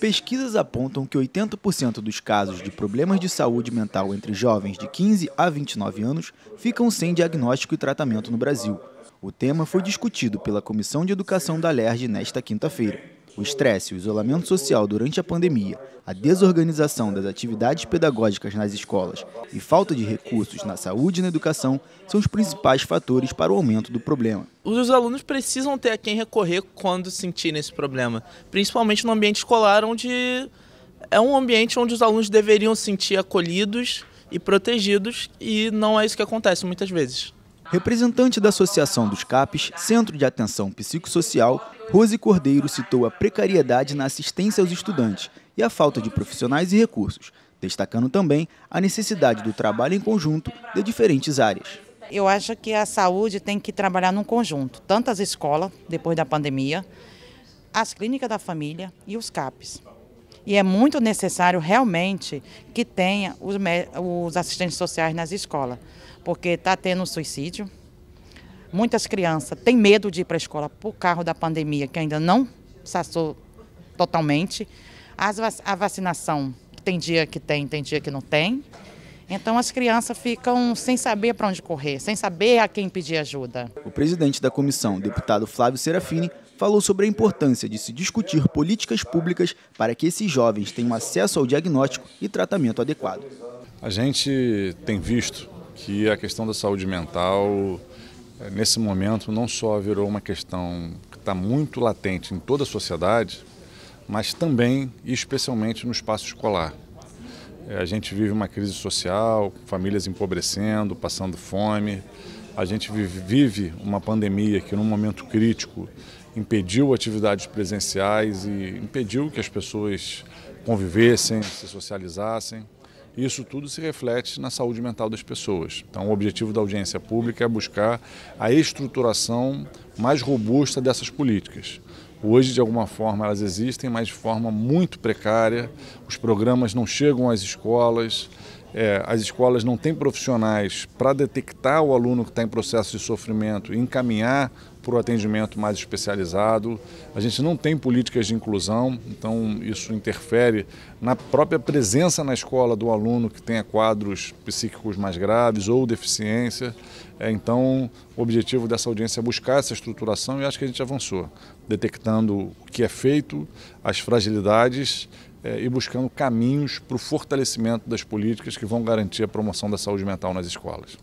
Pesquisas apontam que 80% dos casos de problemas de saúde mental entre jovens de 15 a 29 anos ficam sem diagnóstico e tratamento no Brasil. O tema foi discutido pela Comissão de Educação da LERJ nesta quinta-feira. O estresse o isolamento social durante a pandemia, a desorganização das atividades pedagógicas nas escolas e falta de recursos na saúde e na educação são os principais fatores para o aumento do problema. Os alunos precisam ter a quem recorrer quando sentirem esse problema, principalmente no ambiente escolar, onde é um ambiente onde os alunos deveriam se sentir acolhidos e protegidos, e não é isso que acontece muitas vezes. Representante da Associação dos CAPES, Centro de Atenção Psicossocial, Rose Cordeiro citou a precariedade na assistência aos estudantes e a falta de profissionais e recursos, destacando também a necessidade do trabalho em conjunto de diferentes áreas. Eu acho que a saúde tem que trabalhar num conjunto, tanto as escolas, depois da pandemia, as clínicas da família e os CAPES. E é muito necessário realmente que tenha os, os assistentes sociais nas escolas, porque está tendo suicídio. Muitas crianças têm medo de ir para a escola por causa da pandemia, que ainda não passou totalmente. As, a vacinação, tem dia que tem, tem dia que não tem. Então as crianças ficam sem saber para onde correr, sem saber a quem pedir ajuda. O presidente da comissão, deputado Flávio Serafini, falou sobre a importância de se discutir políticas públicas para que esses jovens tenham acesso ao diagnóstico e tratamento adequado. A gente tem visto que a questão da saúde mental, eh, nesse momento, não só virou uma questão que está muito latente em toda a sociedade, mas também e especialmente no espaço escolar. Eh, a gente vive uma crise social, famílias empobrecendo, passando fome, a gente vive uma pandemia que, num momento crítico, impediu atividades presenciais e impediu que as pessoas convivessem, se socializassem. Isso tudo se reflete na saúde mental das pessoas. Então, o objetivo da audiência pública é buscar a estruturação mais robusta dessas políticas. Hoje, de alguma forma, elas existem, mas de forma muito precária. Os programas não chegam às escolas, é, as escolas não têm profissionais para detectar o aluno que está em processo de sofrimento e encaminhar para o atendimento mais especializado. A gente não tem políticas de inclusão, então isso interfere na própria presença na escola do aluno que tenha quadros psíquicos mais graves ou deficiência. É, então, o objetivo dessa audiência é buscar essa estruturação e acho que a gente avançou, detectando o que é feito, as fragilidades é, e buscando caminhos para o fortalecimento das políticas que vão garantir a promoção da saúde mental nas escolas.